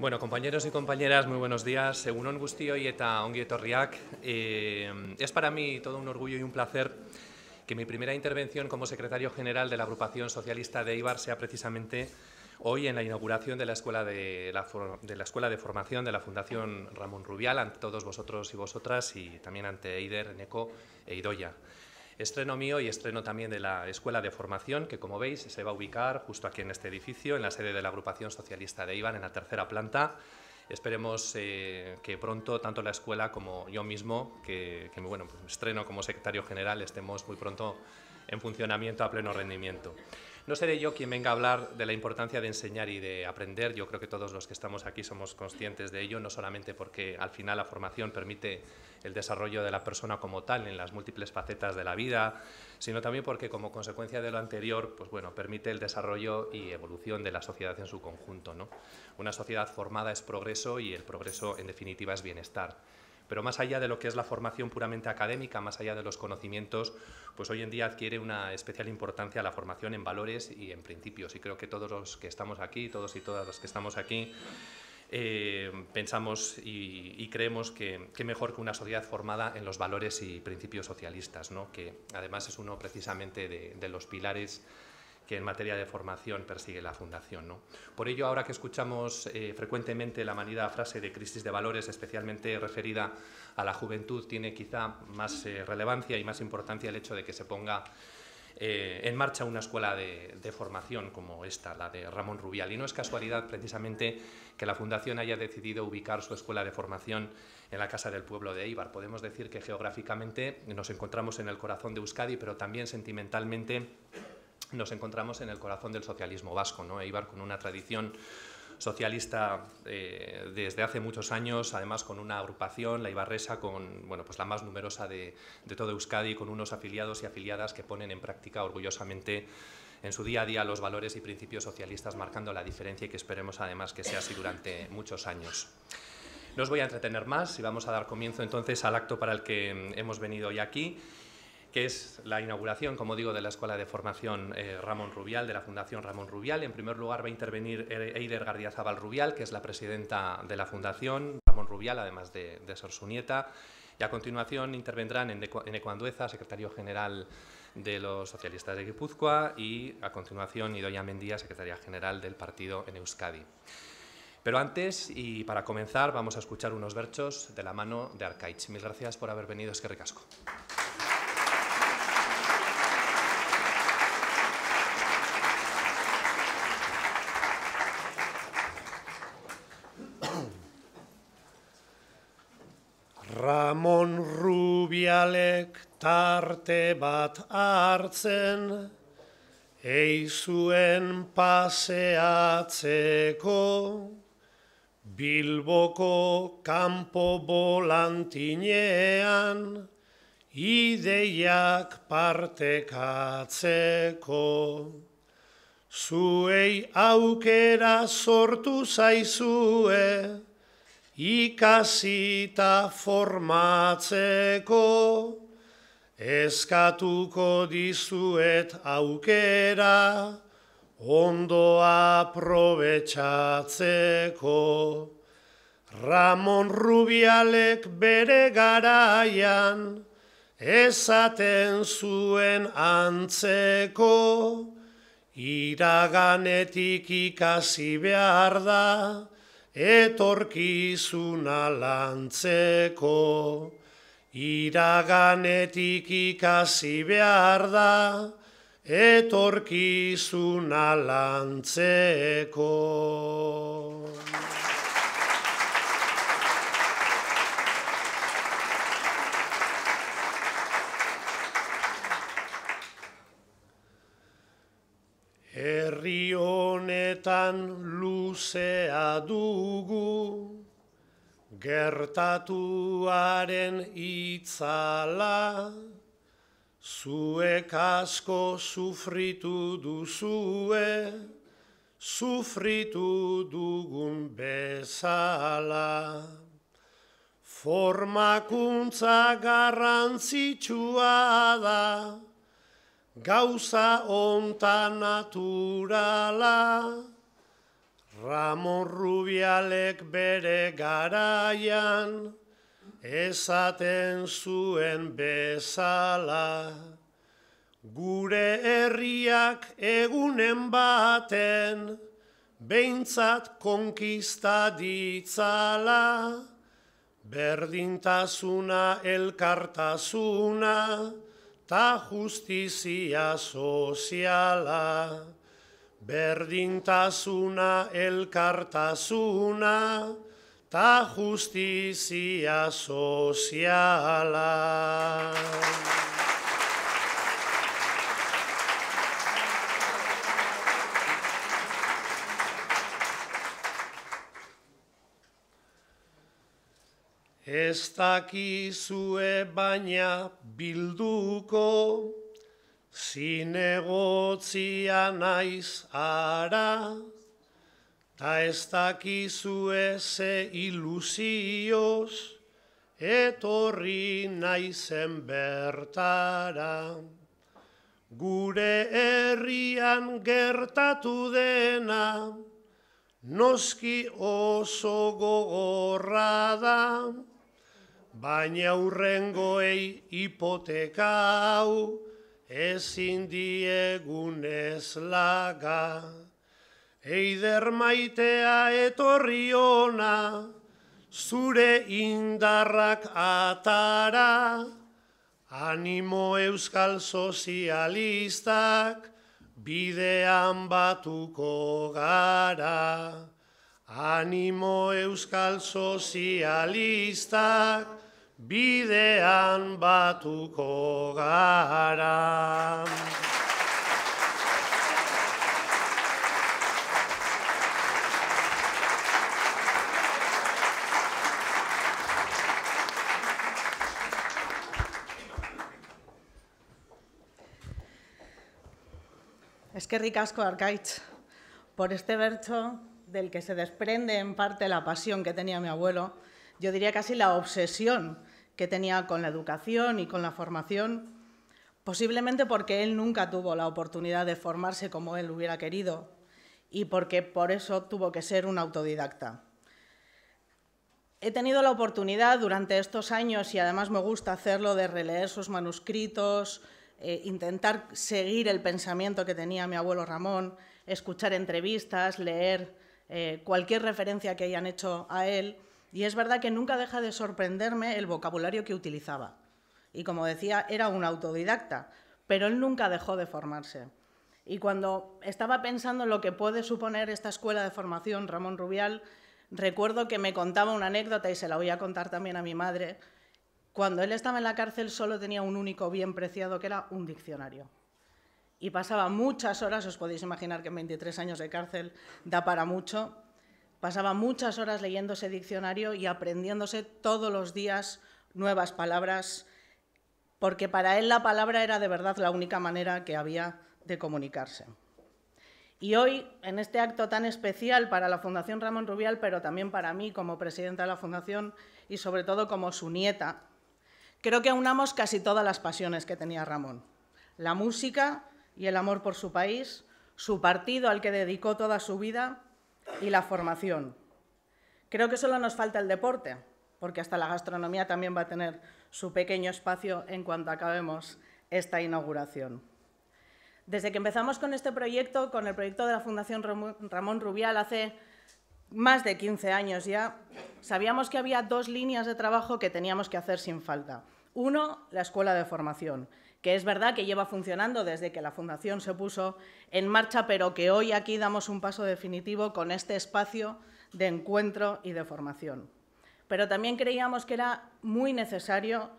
Bueno, compañeros y compañeras, muy buenos días. Según Gustio y eta ongi eh, es para mí todo un orgullo y un placer que mi primera intervención como secretario general de la agrupación socialista de Ibar sea precisamente hoy en la inauguración de la Escuela de, de, la escuela de Formación de la Fundación Ramón Rubial, ante todos vosotros y vosotras, y también ante Eider, Eneco e Idoya. Estreno mío y estreno también de la Escuela de Formación, que como veis se va a ubicar justo aquí en este edificio, en la sede de la agrupación socialista de Iván, en la tercera planta. Esperemos eh, que pronto tanto la escuela como yo mismo, que, que bueno, pues estreno como secretario general, estemos muy pronto en funcionamiento a pleno rendimiento. No seré yo quien venga a hablar de la importancia de enseñar y de aprender. Yo creo que todos los que estamos aquí somos conscientes de ello, no solamente porque al final la formación permite el desarrollo de la persona como tal en las múltiples facetas de la vida, sino también porque como consecuencia de lo anterior, pues bueno, permite el desarrollo y evolución de la sociedad en su conjunto. Una sociedad formada es progreso y el progreso en definitiva es bienestar. Pero más allá de lo que es la formación puramente académica, más allá de los conocimientos, pues hoy en día adquiere una especial importancia la formación en valores y en principios. Y creo que todos los que estamos aquí, todos y todas los que estamos aquí, eh, pensamos y, creemos que, que, mejor que una sociedad formada en los valores y principios socialistas, ¿no? que además es uno precisamente de los pilares que en materia de formación persigue la Fundación. ¿no? Por ello, ahora que escuchamos eh, frecuentemente la manida frase de crisis de valores, especialmente referida a la juventud, tiene quizá más eh, relevancia y más importancia el hecho de que se ponga eh, en marcha una escuela de, de, formación como esta, la de Ramón Rubial. Y no es casualidad precisamente que la Fundación haya decidido ubicar su escuela de formación en la Casa del Pueblo de Eibar. Podemos decir que geográficamente nos encontramos en el corazón de Euskadi, pero también sentimentalmente nos encontramos en el corazón del socialismo vasco, ¿no? con una tradición socialista eh, desde hace muchos años, además con una agrupación, la Ibarresa, con, bueno, pues la más numerosa de, de todo Euskadi, con unos afiliados y afiliadas que ponen en práctica orgullosamente en su día a día los valores y principios socialistas, marcando la diferencia y que esperemos además que sea así durante muchos años. No os voy a entretener más y vamos a dar comienzo entonces al acto para el que hemos venido hoy aquí que es la inauguración, como digo, de la Escuela de Formación eh, Ramón Rubial, de la Fundación Ramón Rubial. En primer lugar va a intervenir Eider Gardiazabal Rubial, que es la presidenta de la Fundación Ramón Rubial, además de, ser su nieta. Y a continuación intervendrán en Andueza, secretario general de los socialistas de Guipúzcoa, y a continuación Idoia Mendía, secretaria general del partido en Euskadi. Pero antes, y para comenzar, vamos a escuchar unos versos de la mano de Arcaich. Mil gracias por haber venido, es que Ramon Rubialek tarte bat hartzen, eizuen paseatzeko, Bilboko Kampo Bolantinean ideiak partekatzeko. Zuei aukera sortu zaizue, ikasita formatzeko eskatuko dizuet aukera ondoa aprobetxatzeko. Ramon Rubialek bere garaian esaten zuen antzeko iraganetik ikasi behar da etorkizuna lantzeko. Iraganetik ikasi behar da, etorkizuna lantzeko. Benetan luzea dugu, gertatuaren itzala, zuek asko sufritu duzue, sufritu dugun bezala. Formakuntza garrantzitsua da, gauza onta naturala, Ramon Rubialek bere garaian, ezaten zuen bezala. Gure herriak egunen baten, behintzat konkista ditzala, berdintasuna elkartasuna, ta justizia soziala berdintasuna elkartasuna ta justizia soziala Ez dakizue baina bilduko, zinegotzia naiz ara, ta ez dakizue ze ilusioz, etorri naizen bertara. Gure herrian gertatu dena, noski oso gogorra da, baina urrengoei hipoteka hau ezin diegunez laga. Eider maitea etorri ona, zure indarrak atara, animo euskal sozialistak bidean batuko gara. Animo euskal sozialistak, bidean batuko Es Eskerrik asko Arcaich por este verso del que se desprende en parte la pasión que tenía mi abuelo, yo diría casi la obsesión que tenía con la educación y con la formación, posiblemente porque él nunca tuvo la oportunidad de formarse como él hubiera querido y porque por eso tuvo que ser un autodidacta. He tenido la oportunidad durante estos años, y además me gusta hacerlo, de releer sus manuscritos, eh, intentar seguir el pensamiento que tenía mi abuelo Ramón, escuchar entrevistas, leer eh, cualquier referencia que hayan hecho a él y es verdad que nunca deja de sorprenderme el vocabulario que utilizaba. Y como decía, era un autodidacta, pero él nunca dejó de formarse. Y cuando estaba pensando en lo que puede suponer esta escuela de formación Ramón Rubial, recuerdo que me contaba una anécdota y se la voy a contar también a mi madre. Cuando él estaba en la cárcel solo tenía un único bien preciado que era un diccionario. Y pasaba muchas horas, os podéis imaginar que en 23 años de cárcel da para mucho, Pasaba muchas horas leyendo ese diccionario y aprendiéndose todos los días nuevas palabras, porque para él la palabra era de verdad la única manera que había de comunicarse. Y hoy, en este acto tan especial para la Fundación Ramón Rubial, pero también para mí como presidenta de la Fundación y sobre todo como su nieta, creo que aunamos casi todas las pasiones que tenía Ramón. La música y el amor por su país, su partido al que dedicó toda su vida y la formación. Creo que solo nos falta el deporte, porque hasta la gastronomía también va a tener su pequeño espacio en cuanto acabemos esta inauguración. Desde que empezamos con este proyecto, con el proyecto de la Fundación Ramón Rubial hace más de 15 años ya, sabíamos que había dos líneas de trabajo que teníamos que hacer sin falta. Uno, la escuela de formación que es verdad que lleva funcionando desde que la Fundación se puso en marcha, pero que hoy aquí damos un paso definitivo con este espacio de encuentro y de formación. Pero también creíamos que era muy necesario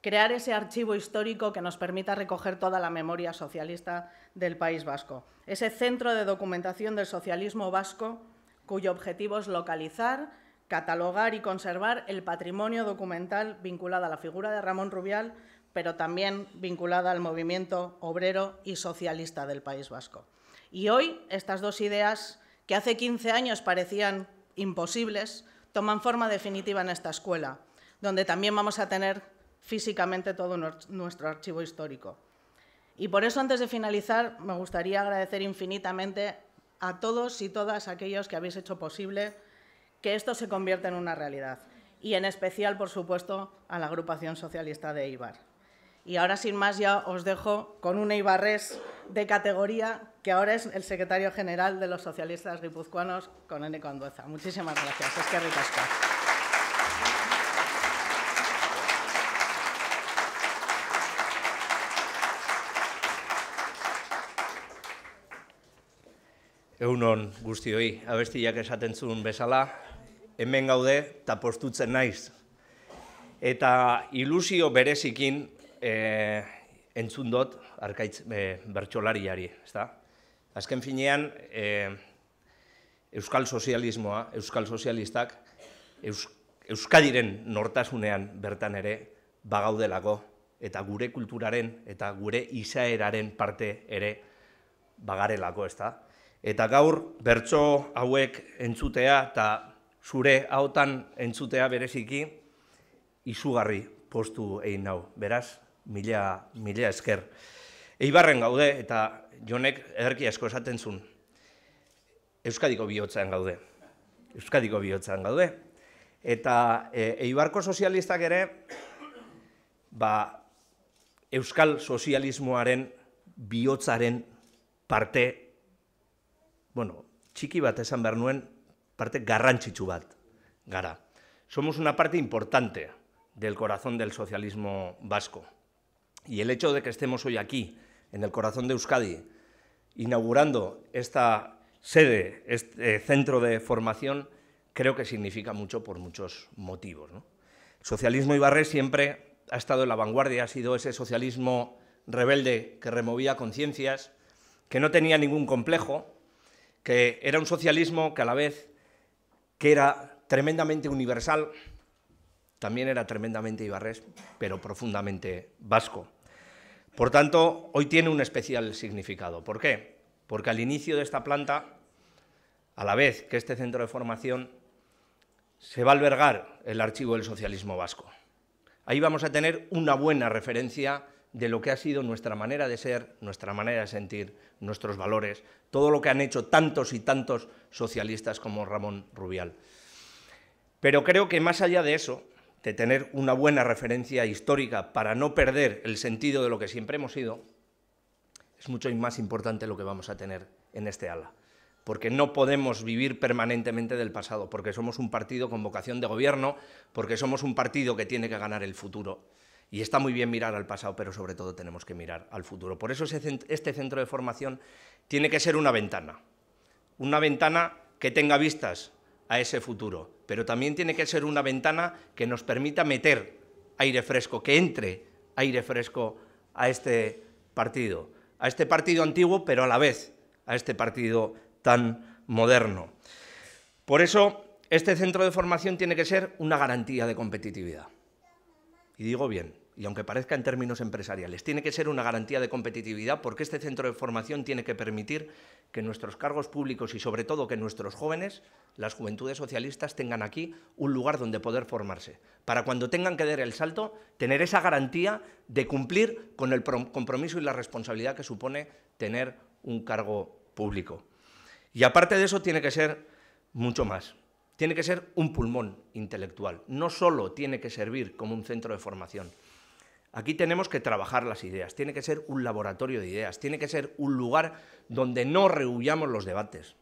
crear ese archivo histórico que nos permita recoger toda la memoria socialista del País Vasco, ese centro de documentación del socialismo vasco cuyo objetivo es localizar, catalogar y conservar el patrimonio documental vinculado a la figura de Ramón Rubial pero también vinculada al movimiento obrero y socialista del País Vasco. Y hoy estas dos ideas, que hace 15 años parecían imposibles, toman forma definitiva en esta escuela, donde también vamos a tener físicamente todo nuestro archivo histórico. Y por eso, antes de finalizar, me gustaría agradecer infinitamente a todos y todas aquellos que habéis hecho posible que esto se convierta en una realidad. Y en especial, por supuesto, a la agrupación socialista de Ibar. Y ahora, sin más, ya os dejo con un Eibarres de categoría, que ahora es el secretario general de los socialistas guipuzcoanos, con N. Condueza. Muchísimas gracias. Es que ricasco. Eunon guztioi, abestiak esaten zuen bezala, hemen gaude eta postutzen naiz. Eta ilusio berezikin eh, entzun dut arkaitz eh, bertsolariari, ezta? Azken finean eh, euskal sozialismoa, euskal sozialistak eus, euskadiren nortasunean bertan ere bagaudelako eta gure kulturaren eta gure izaeraren parte ere bagarelako, ezta? Eta gaur bertso hauek entzutea eta zure hautan entzutea bereziki izugarri postu egin nau. Beraz, mila, mila esker. Eibarren gaude eta jonek erki asko esaten zuen. Euskadiko bihotzean gaude. Euskadiko bihotzean gaude. Eta e, eibarko sozialistak ere, ba, euskal sozialismoaren bihotzaren parte, bueno, txiki bat esan behar nuen, parte garrantzitsu bat gara. Somos una parte importante del corazón del socialismo vasco. Y el hecho de que estemos hoy aquí, en el corazón de Euskadi, inaugurando esta sede, este centro de formación, creo que significa mucho por muchos motivos. El socialismo Ibarrés siempre ha estado en la vanguardia, ha sido ese socialismo rebelde que removía conciencias, que no tenía ningún complejo, que era un socialismo que a la vez que era tremendamente universal, también era tremendamente ibarrés, pero profundamente vasco. Por tanto, hoy tiene un especial significado. ¿Por qué? Porque al inicio de esta planta, a la vez que este centro de formación, se va a albergar el archivo del socialismo vasco. Ahí vamos a tener una buena referencia de lo que ha sido nuestra manera de ser, nuestra manera de sentir, nuestros valores, todo lo que han hecho tantos y tantos socialistas como Ramón Rubial. Pero creo que más allá de eso, de tener una buena referencia histórica para no perder el sentido de lo que siempre hemos sido, es mucho más importante lo que vamos a tener en este ala. Porque no podemos vivir permanentemente del pasado, porque somos un partido con vocación de gobierno, porque somos un partido que tiene que ganar el futuro. Y está muy bien mirar al pasado, pero sobre todo tenemos que mirar al futuro. Por eso este centro de formación tiene que ser una ventana, una ventana que tenga vistas a ese futuro, pero también tiene que ser una ventana que nos permita meter aire fresco, que entre aire fresco a este partido, a este partido antiguo, pero a la vez a este partido tan moderno. Por eso, este centro de formación tiene que ser una garantía de competitividad. Y digo bien, y aunque parezca en términos empresariales, tiene que ser una garantía de competitividad porque este centro de formación tiene que permitir que nuestros cargos públicos y sobre todo que nuestros jóvenes, las juventudes socialistas, tengan aquí un lugar donde poder formarse, para cuando tengan que dar el salto, tener esa garantía de cumplir con el compromiso y la responsabilidad que supone tener un cargo público. Y aparte de eso tiene que ser mucho más. Tiene que ser un pulmón intelectual. No solo tiene que servir como un centro de formación. Aquí tenemos que trabajar las ideas, tiene que ser un laboratorio de ideas, tiene que ser un lugar donde no rehuyamos los debates,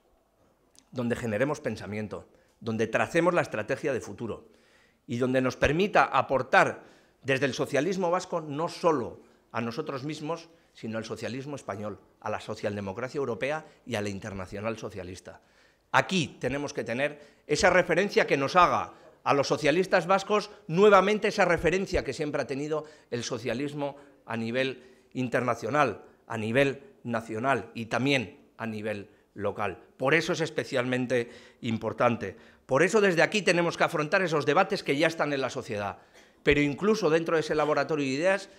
donde generemos pensamiento, donde tracemos la estrategia de futuro y donde nos permita aportar desde el socialismo vasco no solo a nosotros mismos, sino al socialismo español, a la socialdemocracia europea y a la internacional socialista. Aquí tenemos que tener esa referencia que nos haga a los socialistas vascos nuevamente esa referencia que siempre ha tenido el socialismo a nivel internacional, a nivel nacional y también a nivel local. Por eso es especialmente importante. Por eso desde aquí tenemos que afrontar esos debates que ya están en la sociedad. Pero incluso dentro de ese laboratorio de ideas,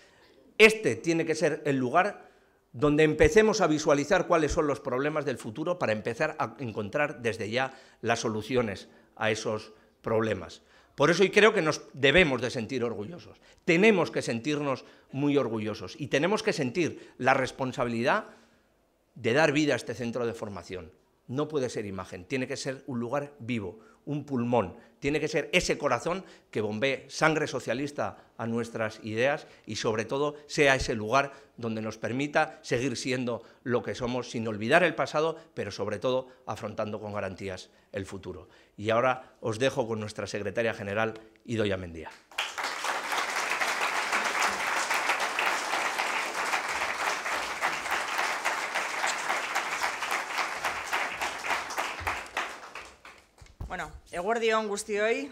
este tiene que ser el lugar donde empecemos a visualizar cuáles son los problemas del futuro para empezar a encontrar desde ya las soluciones a esos problemas problemas. Por eso y creo que nos debemos de sentir orgullosos. Tenemos que sentirnos muy orgullosos y tenemos que sentir la responsabilidad de dar vida a este centro de formación. No puede ser imagen, tiene que ser un lugar vivo, un pulmón, tiene que ser ese corazón que bombee sangre socialista a nuestras ideas y sobre todo sea ese lugar donde nos permita seguir siendo lo que somos sin olvidar el pasado, pero sobre todo afrontando con garantías el futuro. Y ahora os dejo con nuestra secretaria general, Idoya Mendía. jon guztioi,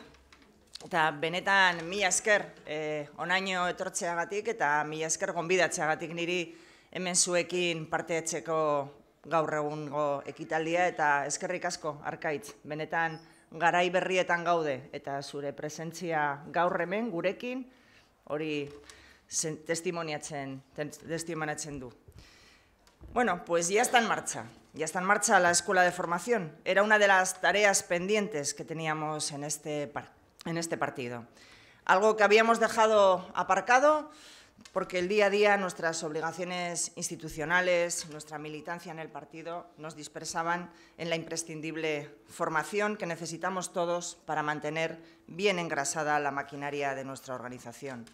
eta benetan mila asker eh, onaino etortzeagatik eta mila asker gonbidatzeagatik niri hemen zuekin parteatzeko gaur egungo ekitaldia eta eskerrik asko arkaitz benetan garai berrietan gaude eta zure presentzia gaur hemen gurekin hori testimoniatzen testimonatzen du bueno pues ya estan marcha Ya está en marcha la escuela de formación. Era una de las tareas pendientes que teníamos este en este, partido. Algo que habíamos dejado aparcado porque el día a día nuestras obligaciones institucionales, nuestra militancia en el partido nos dispersaban en la imprescindible formación que necesitamos todos para mantener bien engrasada la maquinaria de nuestra organización.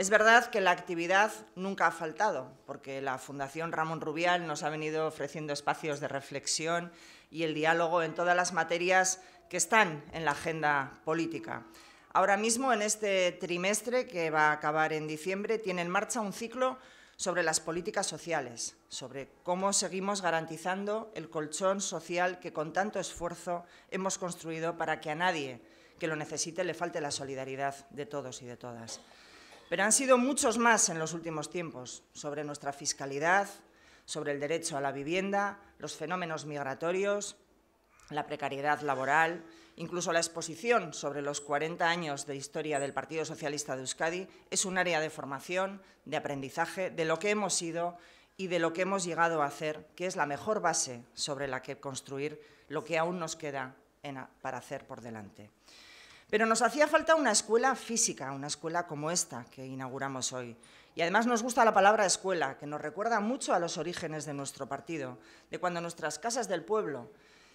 Es verdad que la actividad nunca ha faltado, porque la Fundación Ramón Rubial nos ha venido ofreciendo espacios de reflexión y el diálogo en todas las materias que están en la agenda política. Ahora mismo, en este trimestre, que va a acabar en diciembre, tiene en marcha un ciclo sobre las políticas sociales, sobre cómo seguimos garantizando el colchón social que con tanto esfuerzo hemos construido para que a nadie que lo necesite le falte la solidaridad de todos y de todas. Pero han sido muchos más en los últimos tiempos sobre nuestra fiscalidad, sobre el derecho a la vivienda, los fenómenos migratorios, la precariedad laboral, incluso la exposición sobre los 40 años de historia del Partido Socialista de Euskadi es un área de formación, de aprendizaje, de lo que hemos sido y de lo que hemos llegado a hacer, que es la mejor base sobre la que construir lo que aún nos queda para hacer por delante. Pero nos hacía falta una escuela física, una escuela como esta que inauguramos hoy. Y además nos gusta la palabra escuela, que nos recuerda mucho a los orígenes de nuestro partido, de cuando nuestras casas del pueblo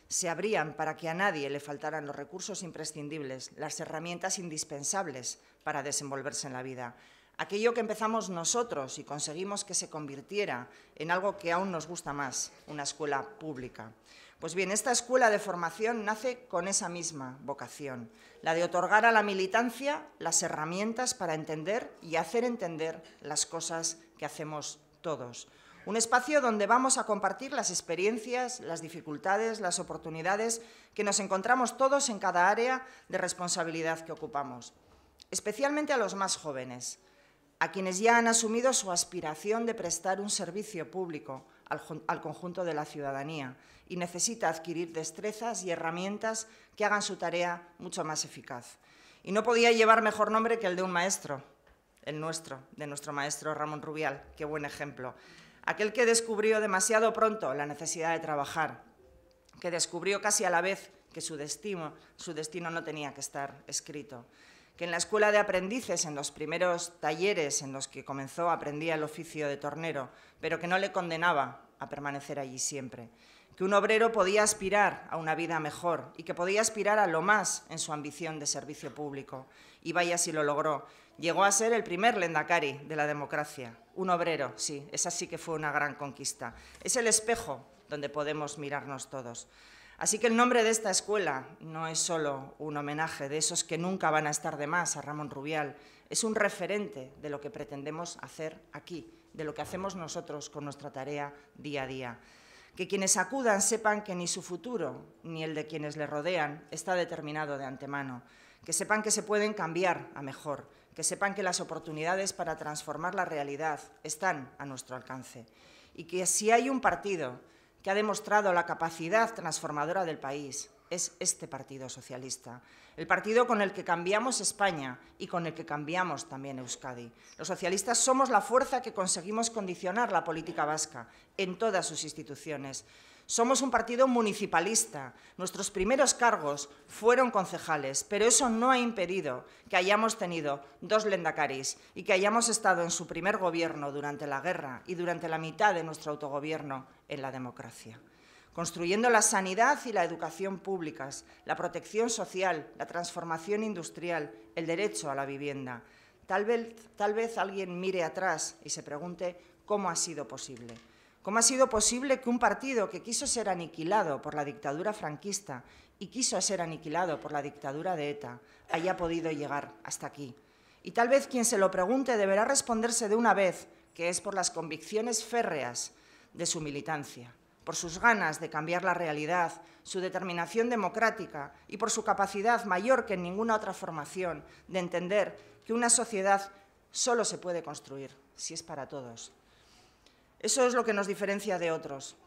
se abrían para que a nadie le faltaran los recursos imprescindibles, las herramientas indispensables para desenvolverse en la vida. Aquello que empezamos nosotros y conseguimos que se convirtiera en algo que aún nos gusta más, una escuela pública. Pues bien, esta escuela de formación nace con esa misma vocación, la de otorgar a la militancia las herramientas para entender y hacer entender las cosas que hacemos todos. Un espacio donde vamos a compartir las experiencias, las dificultades, las oportunidades que nos encontramos todos en cada área de responsabilidad que ocupamos. Especialmente a los más jóvenes, a quienes ya han asumido su aspiración de prestar un servicio público, al, conjunto de la ciudadanía y necesita adquirir destrezas y herramientas que hagan su tarea mucho más eficaz. Y no podía llevar mejor nombre que el de un maestro, el nuestro, de nuestro maestro Ramón Rubial, qué buen ejemplo. Aquel que descubrió demasiado pronto la necesidad de trabajar, que descubrió casi a la vez que su destino, su destino no tenía que estar escrito que en la escuela de aprendices, en los primeros talleres en los que comenzó, aprendía el oficio de tornero, pero que no le condenaba a permanecer allí siempre. Que un obrero podía aspirar a una vida mejor y que podía aspirar a lo más en su ambición de servicio público. Y vaya si lo logró. Llegó a ser el primer lendakari de la democracia. Un obrero, sí, esa sí que fue una gran conquista. Es el espejo donde podemos mirarnos todos. Así que el nombre de esta escuela no es solo un homenaje de esos que nunca van a estar de más a Ramón Rubial, es un referente de lo que pretendemos hacer aquí, de lo que hacemos nosotros con nuestra tarea día a día. Que quienes acudan sepan que ni su futuro ni el de quienes le rodean está determinado de antemano. Que sepan que se pueden cambiar a mejor. Que sepan que las oportunidades para transformar la realidad están a nuestro alcance. Y que si hay un partido que ha demostrado la capacidad transformadora del país es este Partido Socialista, el partido con el que cambiamos España y con el que cambiamos también Euskadi. Los socialistas somos la fuerza que conseguimos condicionar la política vasca en todas sus instituciones, somos un partido municipalista. Nuestros primeros cargos fueron concejales, pero eso no ha impedido que hayamos tenido dos lendacaris y que hayamos estado en su primer gobierno durante la guerra y durante la mitad de nuestro autogobierno en la democracia construyendo la sanidad y la educación públicas, la protección social, la transformación industrial, el derecho a la vivienda. Tal vez, tal vez alguien mire atrás y se pregunte cómo ha sido posible. ¿Cómo ha sido posible que un partido que quiso ser aniquilado por la dictadura franquista y quiso ser aniquilado por la dictadura de ETA haya podido llegar hasta aquí? Y tal vez quien se lo pregunte deberá responderse de una vez que es por las convicciones férreas de su militancia, por sus ganas de cambiar la realidad, su determinación democrática y por su capacidad mayor que en ninguna otra formación de entender que una sociedad solo se puede construir si es para todos. Eso es lo que nos diferencia de otros.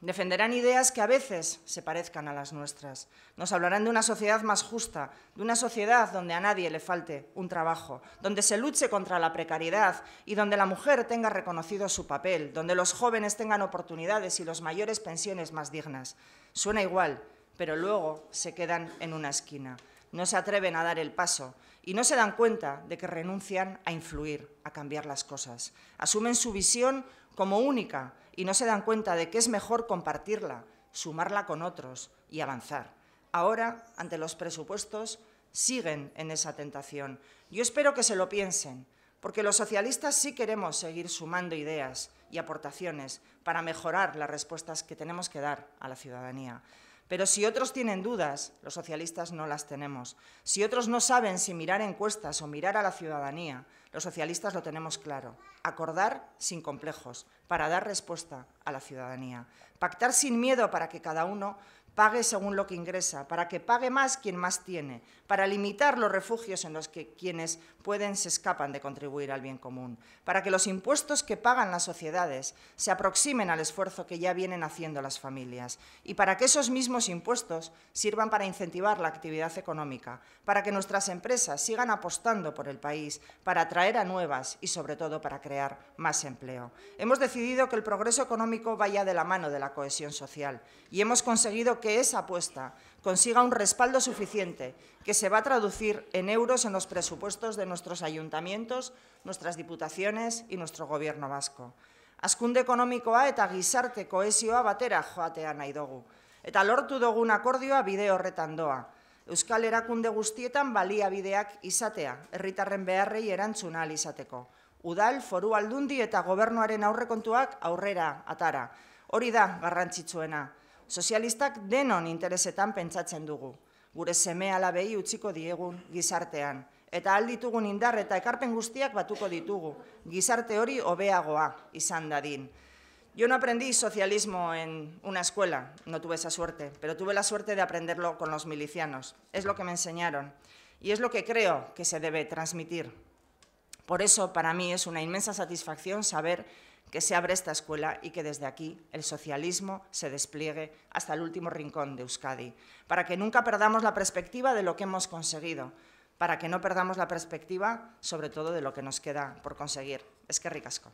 Defenderán ideas que a veces se parezcan a las nuestras. Nos hablarán de una sociedad más justa, de una sociedad donde a nadie le falte un trabajo, donde se luche contra la precariedad y donde la mujer tenga reconocido su papel, donde los jóvenes tengan oportunidades y los mayores pensiones más dignas. Suena igual, pero luego se quedan en una esquina. No se atreven a dar el paso y no se dan cuenta de que renuncian a influir, a cambiar las cosas. Asumen su visión como única y no se dan cuenta de que es mejor compartirla, sumarla con otros y avanzar. Ahora, ante los presupuestos, siguen en esa tentación. Yo espero que se lo piensen, porque los socialistas sí queremos seguir sumando ideas y aportaciones para mejorar las respuestas que tenemos que dar a la ciudadanía. Pero si otros tienen dudas, los socialistas no las tenemos. Si otros no saben si mirar encuestas o mirar a la ciudadanía, los socialistas lo tenemos claro. Acordar sin complejos para dar respuesta a la ciudadanía. Pactar sin miedo para que cada uno pague según lo que ingresa, para que pague más quien más tiene, para limitar los refugios en los que quienes pueden se escapan de contribuir al bien común, para que los impuestos que pagan las sociedades se aproximen al esfuerzo que ya vienen haciendo las familias y para que esos mismos impuestos sirvan para incentivar la actividad económica, para que nuestras empresas sigan apostando por el país, para atraer a nuevas y, sobre todo, para crear más empleo. Hemos decidido que el progreso económico vaya de la mano de la cohesión social y hemos conseguido que esa apuesta consiga un respaldo suficiente que se va a traducir en euros en los presupuestos de nuestros ayuntamientos, nuestras diputaciones y nuestro gobierno vasco. Azkunde ekonomikoa eta gizarte koesioa batera joatea nahi dugu. Eta lortu dugun akordioa bide horretan doa. Euskal erakunde guztietan baliabideak izatea, herritarren beharrei erantzuna izateko. Udal, foru aldundi eta gobernuaren aurrekontuak aurrera, atara. Hori da garrantzitsuena. sozialistak denon interesetan pentsatzen dugu, gure seme alabei utziko diegun gizartean, eta alditugun indar eta ekarpen guztiak batuko ditugu, gizarte hori hobeagoa izan dadin. Yo no aprendí socialismo en una escuela, no tuve esa suerte, pero tuve la suerte de aprenderlo con los milicianos. Es lo que me enseñaron y es lo que creo que se debe transmitir. Por eso, para mí, es una inmensa satisfacción saber que se abra esta escuela y que desde aquí el socialismo se despliegue hasta el último rincón de Euskadi, para que nunca perdamos la perspectiva de lo que hemos conseguido, para que no perdamos la perspectiva sobre todo de lo que nos queda por conseguir. Es que ricasco.